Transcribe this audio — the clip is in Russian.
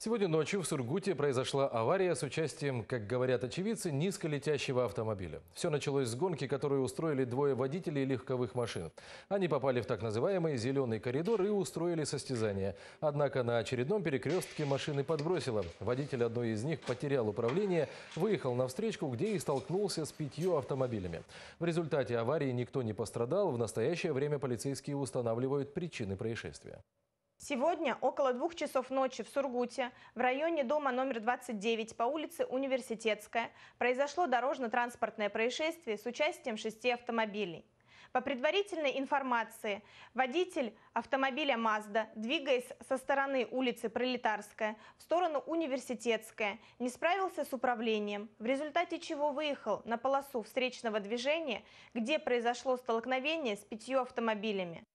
Сегодня ночью в Сургуте произошла авария с участием, как говорят очевидцы, низколетящего автомобиля. Все началось с гонки, которую устроили двое водителей легковых машин. Они попали в так называемый «зеленый коридор» и устроили состязание. Однако на очередном перекрестке машины подбросило. Водитель одной из них потерял управление, выехал на встречку, где и столкнулся с пятью автомобилями. В результате аварии никто не пострадал. В настоящее время полицейские устанавливают причины происшествия. Сегодня около двух часов ночи в Сургуте, в районе дома номер 29 по улице Университетская, произошло дорожно-транспортное происшествие с участием шести автомобилей. По предварительной информации, водитель автомобиля Mazda, двигаясь со стороны улицы Пролетарская в сторону Университетская, не справился с управлением, в результате чего выехал на полосу встречного движения, где произошло столкновение с пятью автомобилями.